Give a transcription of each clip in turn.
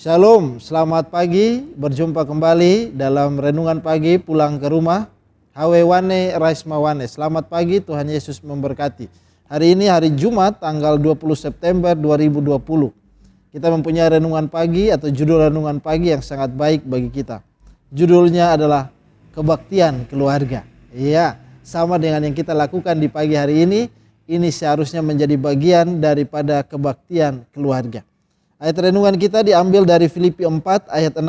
Shalom, selamat pagi. Berjumpa kembali dalam renungan pagi pulang ke rumah. Hawewane Raismawane. Selamat pagi, Tuhan Yesus memberkati. Hari ini hari Jumat tanggal 20 September 2020. Kita mempunyai renungan pagi atau judul renungan pagi yang sangat baik bagi kita. Judulnya adalah kebaktian keluarga. Iya, sama dengan yang kita lakukan di pagi hari ini, ini seharusnya menjadi bagian daripada kebaktian keluarga. Ayat renungan kita diambil dari Filipi 4 ayat 6.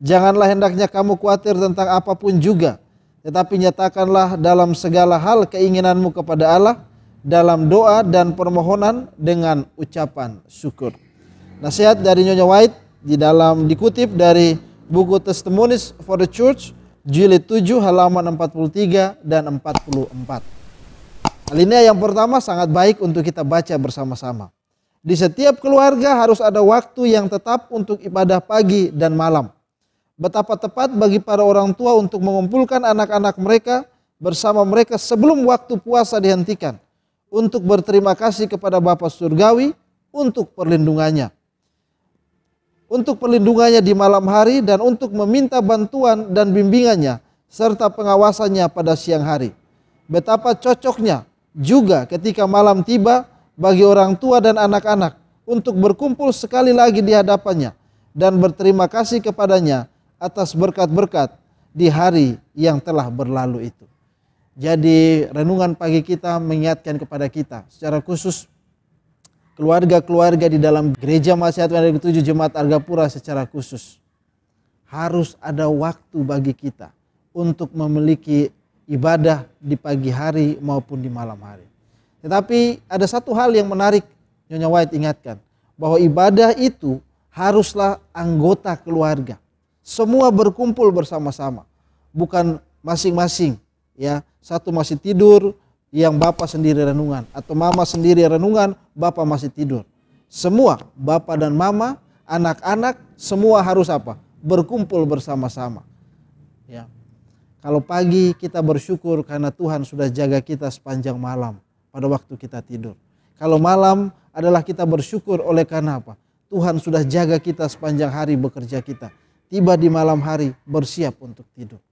Janganlah hendaknya kamu khawatir tentang apapun juga, tetapi nyatakanlah dalam segala hal keinginanmu kepada Allah dalam doa dan permohonan dengan ucapan syukur. Nasihat dari Nyonya White di dalam dikutip dari buku Testimonies for the Church jilid 7 halaman 43 dan 44. Alinea yang pertama sangat baik untuk kita baca bersama-sama. Di setiap keluarga harus ada waktu yang tetap untuk ibadah pagi dan malam. Betapa tepat bagi para orang tua untuk mengumpulkan anak-anak mereka bersama mereka sebelum waktu puasa dihentikan untuk berterima kasih kepada Bapa Surgawi untuk perlindungannya. Untuk perlindungannya di malam hari dan untuk meminta bantuan dan bimbingannya serta pengawasannya pada siang hari. Betapa cocoknya juga ketika malam tiba bagi orang tua dan anak-anak untuk berkumpul sekali lagi di hadapannya dan berterima kasih kepadanya atas berkat-berkat di hari yang telah berlalu itu. Jadi renungan pagi kita mengingatkan kepada kita secara khusus keluarga-keluarga di dalam gereja Masyarakat dari tujuh Jemaat Argapura secara khusus. Harus ada waktu bagi kita untuk memiliki ibadah di pagi hari maupun di malam hari. Tetapi ada satu hal yang menarik Nyonya White ingatkan. Bahwa ibadah itu haruslah anggota keluarga. Semua berkumpul bersama-sama. Bukan masing-masing. ya Satu masih tidur, yang bapak sendiri renungan. Atau mama sendiri renungan, bapak masih tidur. Semua, bapak dan mama, anak-anak, semua harus apa? Berkumpul bersama-sama. Ya. Kalau pagi kita bersyukur karena Tuhan sudah jaga kita sepanjang malam pada waktu kita tidur. Kalau malam adalah kita bersyukur oleh karena apa? Tuhan sudah jaga kita sepanjang hari bekerja kita. Tiba di malam hari bersiap untuk tidur.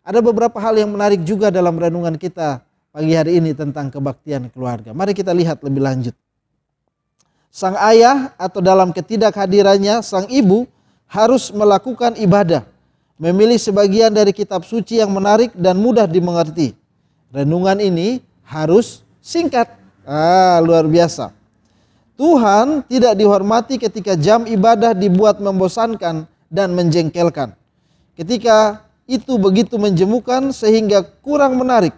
Ada beberapa hal yang menarik juga dalam renungan kita pagi hari ini tentang kebaktian keluarga. Mari kita lihat lebih lanjut. Sang ayah atau dalam ketidakhadirannya sang ibu harus melakukan ibadah, memilih sebagian dari kitab suci yang menarik dan mudah dimengerti. Renungan ini harus singkat. Ah, luar biasa. Tuhan tidak dihormati ketika jam ibadah dibuat membosankan dan menjengkelkan. Ketika itu begitu menjemukan sehingga kurang menarik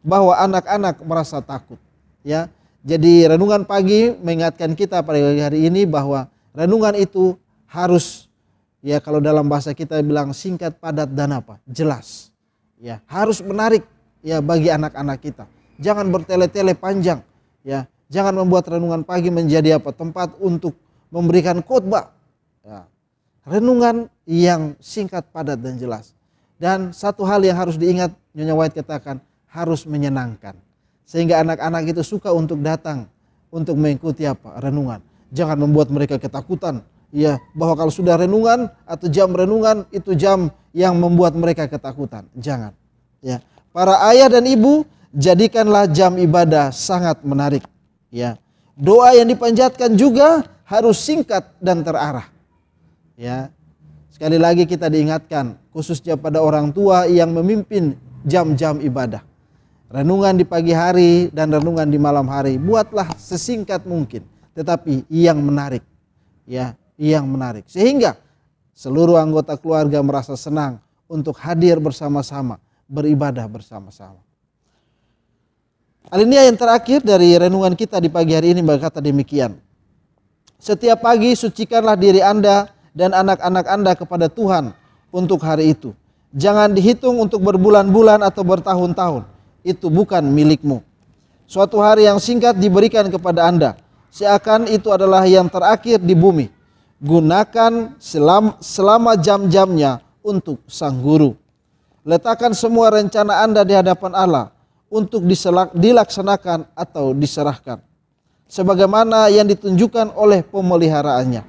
bahwa anak-anak merasa takut. Ya. Jadi renungan pagi mengingatkan kita pada hari ini bahwa renungan itu harus ya kalau dalam bahasa kita bilang singkat, padat dan apa? jelas. Ya, harus menarik ya bagi anak-anak kita. Jangan bertele-tele panjang, ya. Jangan membuat renungan pagi menjadi apa? Tempat untuk memberikan khotbah. Ya. Renungan yang singkat, padat dan jelas. Dan satu hal yang harus diingat, Nyonya White katakan, harus menyenangkan. Sehingga anak-anak itu suka untuk datang untuk mengikuti apa? Renungan. Jangan membuat mereka ketakutan, ya bahwa kalau sudah renungan atau jam renungan itu jam yang membuat mereka ketakutan. Jangan. Ya. Para ayah dan ibu jadikanlah jam ibadah sangat menarik ya doa yang dipanjatkan juga harus singkat dan terarah ya sekali lagi kita diingatkan khususnya pada orang tua yang memimpin jam-jam ibadah renungan di pagi hari dan renungan di malam hari buatlah sesingkat mungkin tetapi yang menarik ya yang menarik sehingga seluruh anggota keluarga merasa senang untuk hadir bersama-sama beribadah bersama-sama Alinea yang terakhir dari renungan kita di pagi hari ini berkata demikian. Setiap pagi sucikanlah diri Anda dan anak-anak Anda kepada Tuhan untuk hari itu. Jangan dihitung untuk berbulan-bulan atau bertahun-tahun. Itu bukan milikmu. Suatu hari yang singkat diberikan kepada Anda. Seakan itu adalah yang terakhir di bumi. Gunakan selama jam-jamnya untuk sang guru. Letakkan semua rencana Anda di hadapan Allah untuk diselak, dilaksanakan atau diserahkan sebagaimana yang ditunjukkan oleh pemeliharaannya.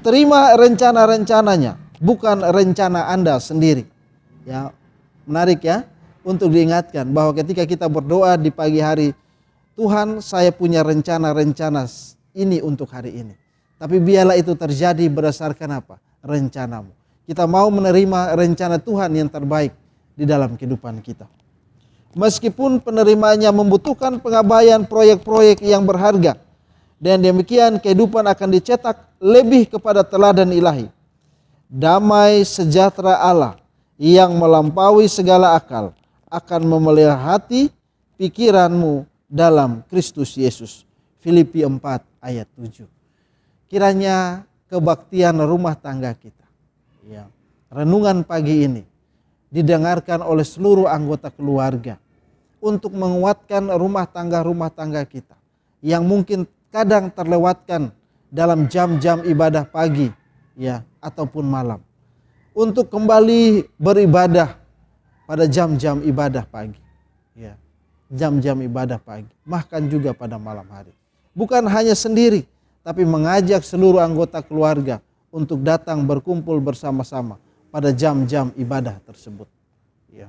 Terima rencana-rencananya, bukan rencana Anda sendiri. Ya, menarik ya untuk diingatkan bahwa ketika kita berdoa di pagi hari, Tuhan, saya punya rencana-rencana ini untuk hari ini. Tapi biarlah itu terjadi berdasarkan apa? Rencanamu. Kita mau menerima rencana Tuhan yang terbaik di dalam kehidupan kita meskipun penerimanya membutuhkan pengabaian proyek-proyek yang berharga. Dan demikian kehidupan akan dicetak lebih kepada teladan ilahi. Damai sejahtera Allah yang melampaui segala akal akan memelihara hati pikiranmu dalam Kristus Yesus. Filipi 4 ayat 7. Kiranya kebaktian rumah tangga kita. Ya, renungan pagi ini didengarkan oleh seluruh anggota keluarga untuk menguatkan rumah tangga-rumah tangga kita yang mungkin kadang terlewatkan dalam jam-jam ibadah pagi ya ataupun malam untuk kembali beribadah pada jam-jam ibadah pagi ya jam-jam ibadah pagi bahkan juga pada malam hari bukan hanya sendiri tapi mengajak seluruh anggota keluarga untuk datang berkumpul bersama-sama pada jam-jam ibadah tersebut. Ya.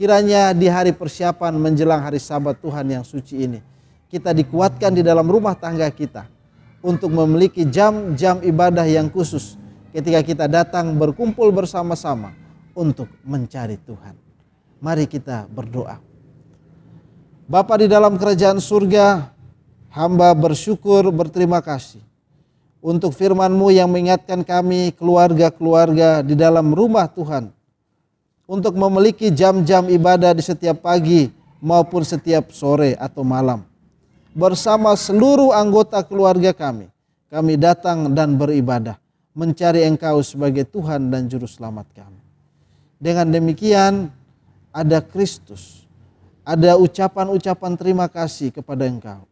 Kiranya di hari persiapan menjelang hari sabat Tuhan yang suci ini, kita dikuatkan di dalam rumah tangga kita untuk memiliki jam-jam ibadah yang khusus ketika kita datang berkumpul bersama-sama untuk mencari Tuhan. Mari kita berdoa. Bapa di dalam kerajaan surga, hamba bersyukur berterima kasih untuk firman-Mu yang mengingatkan kami keluarga-keluarga di dalam rumah Tuhan. Untuk memiliki jam-jam ibadah di setiap pagi maupun setiap sore atau malam. Bersama seluruh anggota keluarga kami, kami datang dan beribadah. Mencari Engkau sebagai Tuhan dan Juru Selamat kami. Dengan demikian, ada Kristus. Ada ucapan-ucapan terima kasih kepada Engkau.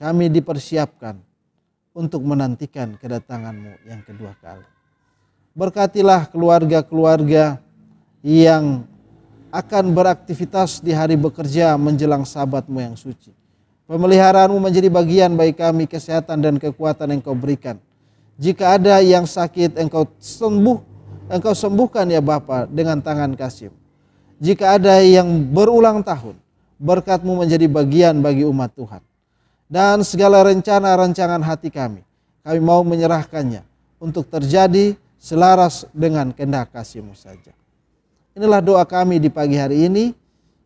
Kami dipersiapkan untuk menantikan kedatanganmu yang kedua kali. Berkatilah keluarga-keluarga yang akan beraktivitas di hari bekerja menjelang sabatmu yang suci. Pemeliharaanmu menjadi bagian bagi kami kesehatan dan kekuatan yang kau berikan. Jika ada yang sakit engkau sembuh, engkau sembuhkan ya Bapa dengan tangan kasih. Jika ada yang berulang tahun, berkatmu menjadi bagian bagi umat Tuhan dan segala rencana-rancangan hati kami. Kami mau menyerahkannya untuk terjadi selaras dengan kehendak kasihMu saja. Inilah doa kami di pagi hari ini.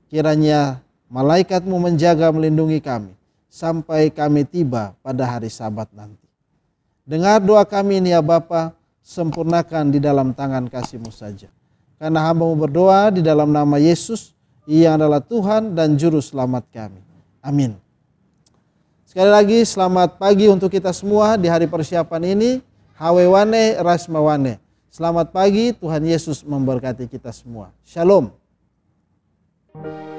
Kiranya malaikat-Mu menjaga melindungi kami sampai kami tiba pada hari sabat nanti. Dengar doa kami ini ya Bapa, sempurnakan di dalam tangan kasihMu saja. Karena hamba-Mu berdoa di dalam nama Yesus, yang adalah Tuhan dan Juru Selamat kami. Amin. Sekali lagi selamat pagi untuk kita semua di hari persiapan ini. Hawewane rasmawane. Selamat pagi, Tuhan Yesus memberkati kita semua. Shalom. thank you